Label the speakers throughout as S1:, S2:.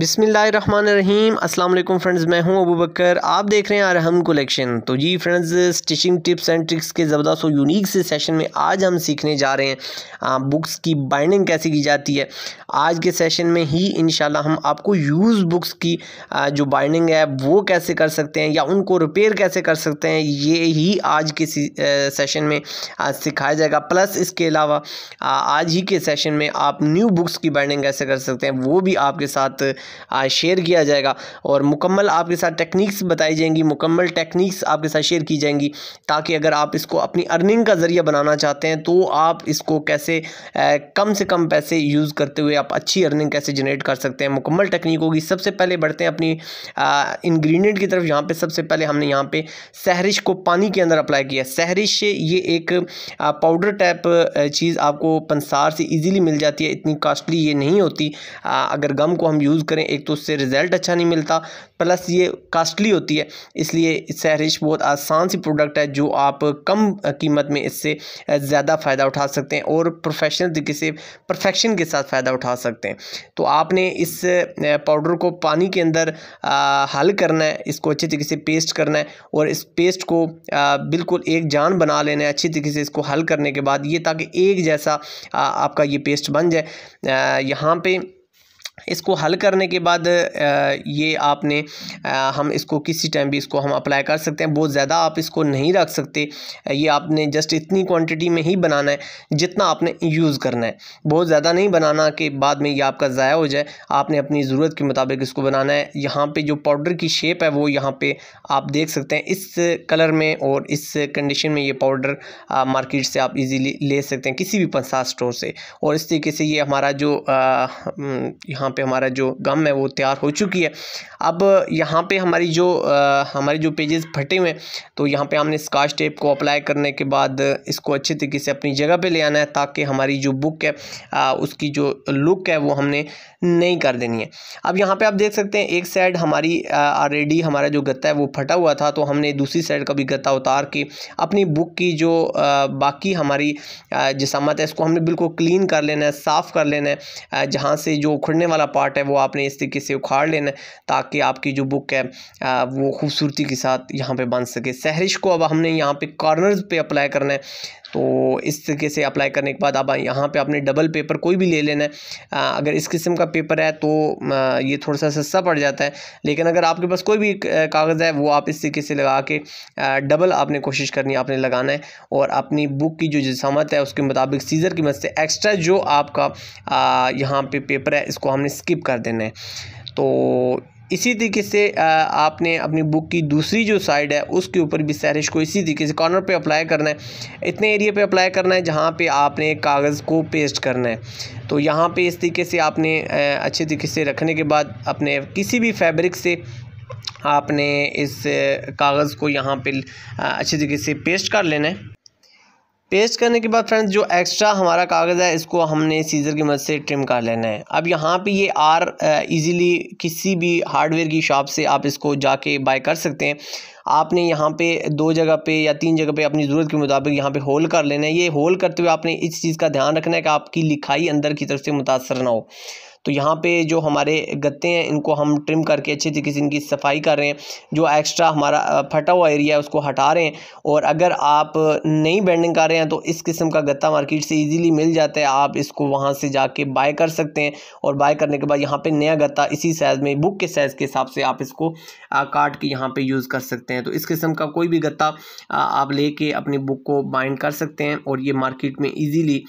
S1: बिसमीम् अल्लाम फ्रेंड्स मैं हूं अबू बकर आप देख रहे हैं आरहम कलेक्शन तो जी friends stitching tips and tricks के ज़बरदस्त और यूनिक से सेशन में आज हम सीखने जा रहे हैं आ, बुक्स की बाइंडिंग कैसे की जाती है आज के सेशन में ही इन हम आपको यूज़ बुक्स की आ, जो बाइंडिंग है वो कैसे कर सकते हैं या उनको रिपेयर कैसे कर सकते हैं ये ही आज के सेशन में आज सिखाया जाएगा प्लस इसके अलावा आज ही के सेशन में आप न्यू बुक्स की बाइंडिंग कैसे कर सकते हैं वो भी आपके साथ शेयर किया जाएगा और मुकम्मल आपके साथ टेक्निक्स बताई जाएंगी मुकम्मल टेक्निक्स आपके साथ शेयर की जाएंगी ताकि अगर आप इसको अपनी अर्निंग का ज़रिया बनाना चाहते हैं तो आप इसको कैसे कम से कम पैसे यूज़ करते हुए आप अच्छी अर्निंग कैसे जनरेट कर सकते हैं मुकम्मल टेक्निक होगी सबसे पहले बढ़ते हैं अपनी इन्ग्रीडियंट की तरफ यहाँ पर सबसे पहले हमने यहाँ पर सहरिश को पानी के अंदर अप्लाई किया सहरिश ये एक पाउडर टाइप चीज़ आपको पंसार से ईजीली मिल जाती है इतनी कास्टली ये नहीं होती अगर गम को हम यूज़ करें एक तो उससे रिज़ल्ट अच्छा नहीं मिलता प्लस ये कास्टली होती है इसलिए सहरिश बहुत आसान सी प्रोडक्ट है जो आप कम कीमत में इससे ज़्यादा फ़ायदा उठा सकते हैं और प्रोफेशनल तरीके से परफेक्शन के साथ फ़ायदा उठा सकते हैं तो आपने इस पाउडर को पानी के अंदर हल करना है इसको अच्छे तरीके से पेस्ट करना है और इस पेस्ट को बिल्कुल एक जान बना लेना है अच्छी तरीके से इसको हल करने के बाद ये ताकि एक जैसा आपका ये पेस्ट बन जाए यहाँ पे इसको हल करने के बाद ये आपने हम इसको किसी टाइम भी इसको हम अप्लाई कर सकते हैं बहुत ज़्यादा आप इसको नहीं रख सकते ये आपने जस्ट इतनी क्वांटिटी में ही बनाना है जितना आपने यूज़ करना है बहुत ज़्यादा नहीं बनाना कि बाद में ये आपका ज़ाया हो जाए आपने अपनी ज़रूरत के मुताबिक इसको बनाना है यहाँ पर जो पाउडर की शेप है वो यहाँ पर आप देख सकते हैं इस कलर में और इस कंडीशन में ये पाउडर मार्केट से आप ईज़िली ले सकते हैं किसी भी पंसार स्टोर से और इस तरीके से ये हमारा जो यहाँ यहाँ पे हमारा जो गम है वो तैयार हो चुकी है अब यहाँ पे हमारी जो आ, हमारे जो पेजेस फटे हुए हैं तो यहाँ पे हमने स्काच टेप को अप्लाई करने के बाद इसको अच्छे तरीके से अपनी जगह पे ले आना है ताकि हमारी जो बुक है आ, उसकी जो लुक है वो हमने नहीं कर देनी है अब यहाँ पर आप देख सकते हैं एक साइड हमारी ऑलरेडी हमारा जो गत्ता है वो फटा हुआ था तो हमने दूसरी साइड का भी गत्ता उतार के अपनी बुक की जो आ, बाकी हमारी जिसमत है इसको हमने बिल्कुल क्लीन कर लेना है साफ़ कर लेना है जहाँ से जो उखड़ने वाला वाला पार्ट है वो आपने इस तरीके से उखाड़ लेना है ताकि आपकी जो बुक है वो खूबसूरती के साथ यहाँ पर बन सके सहरिश को अब हमने यहाँ पर कॉर्नर पर अप्लाई करना है तो इस तरीके से अप्लाई करने के बाद अब यहाँ पे आपने डबल पेपर कोई भी ले लेना है अगर इस किस्म का पेपर है तो ये थोड़ा सा सस्ता पड़ जाता है लेकिन अगर आपके पास कोई भी कागज़ है वो आप इस तरीके से लगा के डबल आपने कोशिश करनी है आपने लगाना है और अपनी बुक की जो जिसामत है उसके मुताबिक सीज़र की मदद से एक्स्ट्रा जो आपका यहाँ पे पेपर है इसको हमने स्किप कर देना है तो इसी तरीके से आपने अपनी बुक की दूसरी जो साइड है उसके ऊपर भी सैरिश को इसी तरीके से कॉर्नर पे अप्लाई करना है इतने एरिया पे अप्लाई करना है जहाँ पे आपने कागज़ को पेस्ट करना है तो यहाँ पे इस तरीके से आपने अच्छे तरीके से रखने के बाद अपने किसी भी फैब्रिक से आपने इस कागज़ को यहाँ पे अच्छे तरीके से पेस्ट कर लेना है पेस्ट करने के बाद फ्रेंड्स जो एक्स्ट्रा हमारा कागज़ है इसको हमने सीज़र की मदद से ट्रिम कर लेना है अब यहाँ पे ये आर इजीली किसी भी हार्डवेयर की शॉप से आप इसको जाके बाय कर सकते हैं आपने यहाँ पे दो जगह पे या तीन जगह पे अपनी ज़रूरत के मुताबिक यहाँ पे होल कर लेना है ये होल करते हुए आपने इस चीज़ का ध्यान रखना है कि आपकी लिखाई अंदर की तरफ से मुतासर ना हो तो यहाँ पे जो हमारे गत्ते हैं इनको हम ट्रिम करके अच्छे तरीके से इनकी सफाई कर रहे हैं जो एक्स्ट्रा हमारा फटा हुआ एरिया है उसको हटा रहे हैं और अगर आप नई बैंडिंग कर रहे हैं तो इस किस्म का गत्ता मार्केट से ईजिली मिल जाता है आप इसको वहाँ से जाके बाय कर सकते हैं और बाय करने के बाद यहाँ पर नया गत्ता इसी साइज़ में बुक के साइज़ के हिसाब से आप इसको काट के यहाँ पर यूज़ कर सकते हैं तो इस किस्म का कोई भी गत्ता आप लेके अपनी बुक को बाइंड कर सकते हैं और ये मार्केट में ईजीली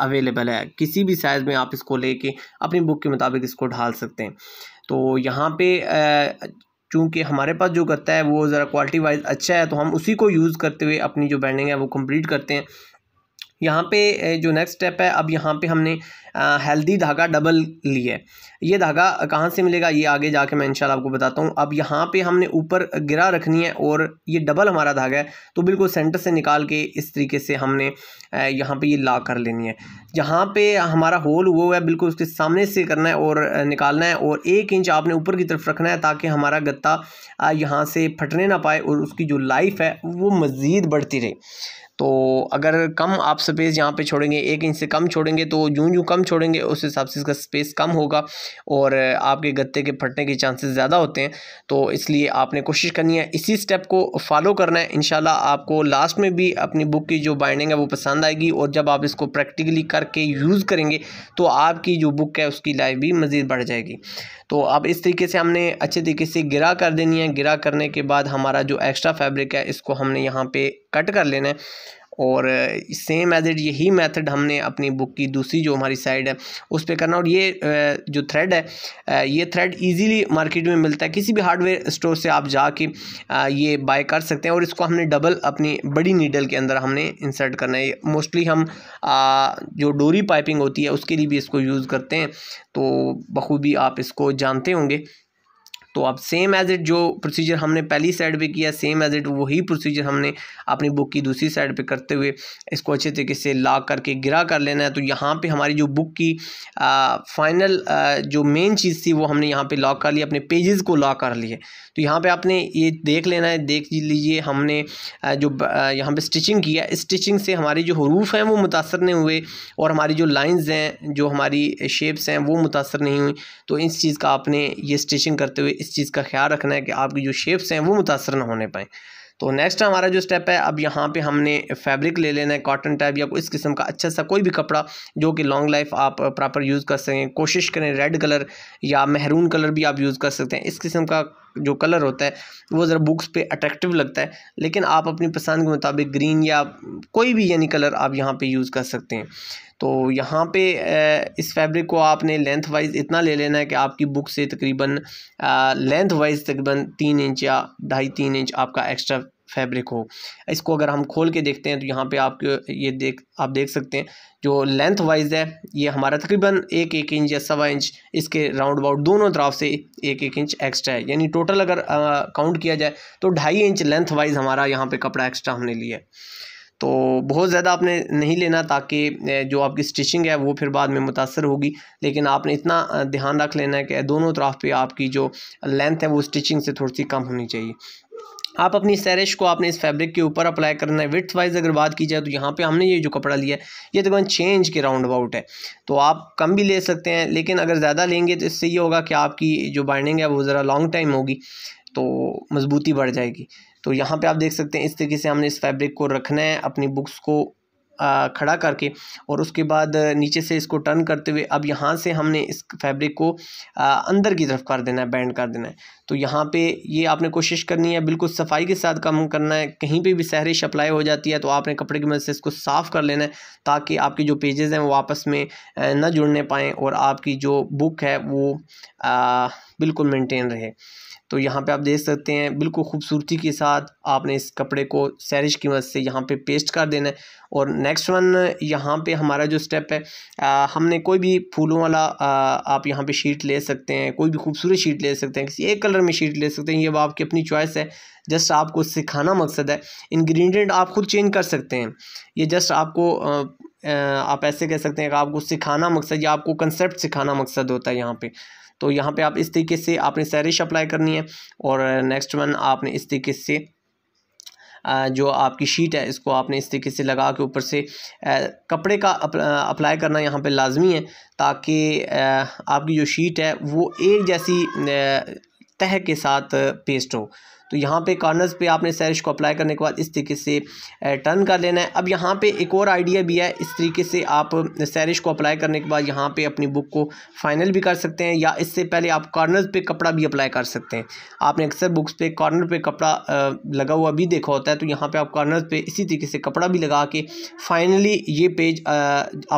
S1: अवेलेबल है किसी भी साइज़ में आप इसको लेके अपनी अपनी बुक के मुताबिक इसको ढाल सकते हैं तो यहाँ पे चूँकि हमारे पास जो गत्ता है वो ज़रा क्वालिटी वाइज अच्छा है तो हम उसी को यूज़ करते हुए अपनी जो बैंडिंग है वो कंप्लीट करते हैं यहाँ पे जो नेक्स्ट स्टेप है अब यहाँ पे हमने हेल्दी धागा डबल लिया है ये धागा कहाँ से मिलेगा ये आगे जाके मैं इंशाल्लाह आपको बताता हूँ अब यहाँ पे हमने ऊपर गिरा रखनी है और ये डबल हमारा धागा है तो बिल्कुल सेंटर से निकाल के इस तरीके से हमने यहाँ पे ये ला कर लेनी है जहाँ पे हमारा होल हुआ हुआ है बिल्कुल उसके सामने से करना है और निकालना है और एक इंच आपने ऊपर की तरफ रखना है ताकि हमारा गत्ता यहाँ से फटने ना पाए और उसकी जो लाइफ है वो मज़ीद बढ़ती रहे तो अगर कम आप स्पेस यहाँ पे छोड़ेंगे एक इंच से कम छोड़ेंगे तो जूँ जूँ कम छोड़ेंगे उस हिसाब से इसका स्पेस कम होगा और आपके गत्ते के फटने के चांसेस ज़्यादा होते हैं तो इसलिए आपने कोशिश करनी है इसी स्टेप को फॉलो करना है इन आपको लास्ट में भी अपनी बुक की जो बाइंडिंग है वो पसंद आएगी और जब आप इसको प्रैक्टिकली करके यूज़ करेंगे तो आपकी जो बुक है उसकी लाइफ भी मज़ीद बढ़ जाएगी तो अब इस तरीके से हमने अच्छे तरीके से गिरा कर देनी है गिरा करने के बाद हमारा जो एक्स्ट्रा फैब्रिक है इसको हमने यहाँ पे कट कर लेना है और सेम एज इट यही मेथड हमने अपनी बुक की दूसरी जो हमारी साइड है उस पर करना और ये जो थ्रेड है ये थ्रेड इजीली मार्केट में मिलता है किसी भी हार्डवेयर स्टोर से आप जाके ये बाय कर सकते हैं और इसको हमने डबल अपनी बड़ी नीडल के अंदर हमने इंसर्ट करना है मोस्टली हम जो डोरी पाइपिंग होती है उसके लिए भी इसको यूज़ करते हैं तो बखूबी आप इसको जानते होंगे तो अब सेम एज इट जो प्रोसीजर हमने पहली साइड पे किया सेम एज इट वही प्रोसीजर हमने अपनी बुक की दूसरी साइड पे करते हुए इसको अच्छे तरीके से ला करके गिरा कर लेना है तो यहाँ पे हमारी जो बुक की फाइनल जो मेन चीज़ थी वो हमने यहाँ पे लॉक कर लिया अपने पेजेस को लॉक कर लिए तो यहाँ पे आपने ये देख लेना है देख लीजिए हमने जो यहाँ पर स्टिचिंग किया स्टिचिंग से हमारे जो हरूफ हैं वो मुतासर नहीं हुए और हमारी जो लाइन्स हैं जो हमारी शेप्स हैं वो मुतासर नहीं हुई तो इस चीज़ का आपने ये स्टिचिंग करते हुए इस चीज़ का ख्याल रखना है कि आपकी जो शेप्स हैं वो मुतासर न होने पाएँ तो नेक्स्ट हमारा जो स्टेप है अब यहाँ पे हमने फैब्रिक ले लेना है कॉटन टाइप या इस किस्म का अच्छा सा कोई भी कपड़ा जो कि लॉन्ग लाइफ आप प्रॉपर यूज़ कर सकें कोशिश करें रेड कलर या महरून कलर भी आप यूज़ कर सकते हैं इस किस्म का जो कलर होता है वो ज़रा बुक्स पे अट्रैक्टिव लगता है लेकिन आप अपनी पसंद के मुताबिक ग्रीन या कोई भी यानी कलर आप यहाँ पे यूज़ कर सकते हैं तो यहाँ पे इस फैब्रिक को आपने लेंथ वाइज इतना ले लेना है कि आपकी बुक से तकरीबन लेंथ वाइज तकरीबन तीन इंच या ढाई तीन इंच आपका एक्स्ट्रा फैब्रिक हो इसको अगर हम खोल के देखते हैं तो यहाँ पे आप ये देख आप देख सकते हैं जो लेंथ वाइज है ये हमारा तकरीबन एक एक इंच या सवा इंच इसके राउंड अबाउट दोनों तरफ से एक एक इंच एक्स्ट्रा है यानी टोटल अगर काउंट किया जाए तो ढाई इंच लेंथ वाइज हमारा यहाँ पे कपड़ा एक्स्ट्रा हमने लिया है तो बहुत ज़्यादा आपने नहीं लेना ताकि जो आपकी स्टिचिंग है वो फिर बाद में मुतासर होगी लेकिन आपने इतना ध्यान रख लेना है कि दोनों तरफ पे आपकी जो लेंथ है वो स्टिचिंग से थोड़ी सी कम होनी चाहिए आप अपनी सैरिश को आपने इस फैब्रिक के ऊपर अप्लाई करना है विथ वाइज अगर बात की जाए तो यहाँ पे हमने ये जो कपड़ा लिया है ये तकरीबन छः इंच के राउंड अबाउट है तो आप कम भी ले सकते हैं लेकिन अगर ज़्यादा लेंगे तो इससे ये होगा कि आपकी जो बाइंडिंग है वो ज़रा लॉन्ग टाइम होगी तो मज़बूती बढ़ जाएगी तो यहाँ पर आप देख सकते हैं इस तरीके से हमने इस फैब्रिक को रखना है अपनी बुक्स को खड़ा करके और उसके बाद नीचे से इसको टर्न करते हुए अब यहाँ से हमने इस फैब्रिक को अंदर की तरफ कर देना है बैंड कर देना है तो यहाँ पे ये आपने कोशिश करनी है बिल्कुल सफाई के साथ काम करना है कहीं पे भी सहरिश अप्लाई हो जाती है तो आपने कपड़े की मदद से इसको साफ़ कर लेना है ताकि आपके जो पेजेस हैं वो आपस में ना जुड़ने पाएँ और आपकी जो बुक है वो बिल्कुल मेंटेन रहे तो यहाँ पे आप देख सकते हैं बिल्कुल खूबसूरती के साथ आपने इस कपड़े को सैरिश की मदद से यहाँ पे पेस्ट कर देना है और नेक्स्ट वन यहाँ पे हमारा जो स्टेप है आ, हमने कोई भी फूलों वाला आ, आप यहाँ पे शीट ले सकते हैं कोई भी खूबसूरत शीट ले सकते हैं किसी एक कलर में शीट ले सकते हैं ये आपकी अपनी चॉइस है जस्ट आपको सिखाना मकसद है इन्ग्रीडियंट आप खुद चेंज कर सकते हैं ये जस्ट आपको आ, आप ऐसे कह सकते हैं कि आपको सिखाना मकसद या आपको कंसेप्ट सिखाना मकसद होता है यहाँ पे तो यहाँ पे आप इस तरीके से आपने सैरिश अप्लाई करनी है और नेक्स्ट वन आपने इस तरीके से जो आपकी शीट है इसको आपने इस तरीके से लगा के ऊपर से कपड़े का अप्लाई करना यहाँ पे लाजमी है ताकि आपकी जो शीट है वो एक जैसी तह के साथ पेस्ट हो तो यहाँ पे कॉर्नर्स पे आपने सैरिश को अप्लाई करने के बाद इस तरीके से टर्न कर लेना है अब यहाँ पे एक और आइडिया भी है इस तरीके से आप सैरिश को अप्लाई करने के बाद यहाँ पे अपनी बुक को फाइनल भी कर सकते हैं या इससे पहले आप कॉर्नर्स पे कपड़ा भी अप्लाई कर सकते हैं आपने अक्सर बुक्स पे कॉर्नर पर कपड़ा लगा हुआ भी देखा होता है तो यहाँ पर आप कॉर्नर्स पर इसी तरीके से कपड़ा भी लगा के फाइनली ये पेज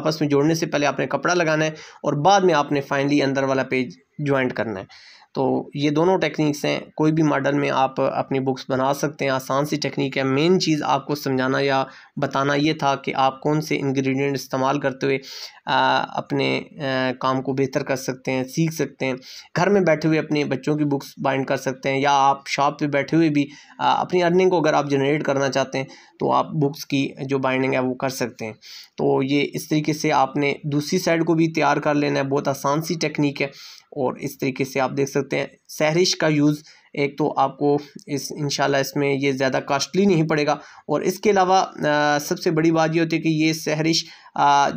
S1: आपस में जोड़ने से पहले आपने कपड़ा लगाना है और बाद में आपने फाइनली अंदर वाला पेज ज्वाइंट करना है तो ये दोनों टेक्निक्स हैं कोई भी मॉडल में आप अपनी बुक्स बना सकते हैं आसान सी टेक्निक है मेन चीज़ आपको समझाना या बताना ये था कि आप कौन से इंग्रेडिएंट इस्तेमाल करते हुए अपने काम को बेहतर कर सकते हैं सीख सकते हैं घर में बैठे हुए अपने बच्चों की बुक्स बाइंड कर सकते हैं या आप शॉप पे बैठे हुए भी अपनी अर्निंग को अगर आप जनरेट करना चाहते हैं तो आप बुक्स की जो बाइंडिंग है वो कर सकते हैं तो ये इस तरीके से आपने दूसरी साइड को भी तैयार कर लेना है बहुत आसान सी टेक्निक है और इस तरीके से आप देख सकते हैं सहरिश का यूज़ एक तो आपको इस इंशाल्लाह इसमें ये ज़्यादा कास्टली नहीं पड़ेगा और इसके अलावा सबसे बड़ी बात ये होती है कि ये सहरिश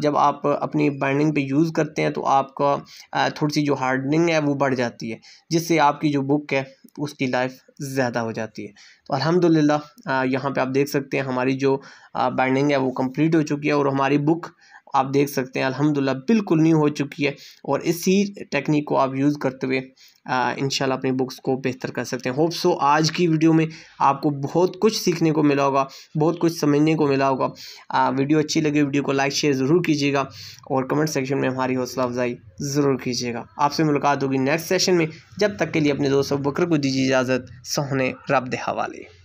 S1: जब आप अपनी बाइंडिंग पे यूज़ करते हैं तो आपका थोड़ी सी जो हार्डनिंग है वो बढ़ जाती है जिससे आपकी जो बुक है उसकी लाइफ ज़्यादा हो जाती है तो अल्हम्दुलिल्लाह यहाँ पे आप देख सकते हैं हमारी जो बाइंडिंग है वो कंप्लीट हो चुकी है और हमारी बुक आप देख सकते हैं अल्हम्दुलिल्लाह बिल्कुल न्यू हो चुकी है और इसी टेक्निक को आप यूज़ करते हुए इन अपनी बुक्स को बेहतर कर सकते हैं होप सो आज की वीडियो में आपको बहुत कुछ सीखने को मिला होगा बहुत कुछ समझने को मिला होगा आ, वीडियो अच्छी लगी वीडियो को लाइक शेयर ज़रूर कीजिएगा और कमेंट सेक्शन में हमारी हौसला अफजाई ज़रूर कीजिएगा आपसे मुलाकात होगी नेक्स्ट सेशन में जब तक के लिए अपने दोस्तों बकर को दीजिए इजाज़त सोहने रब हवाले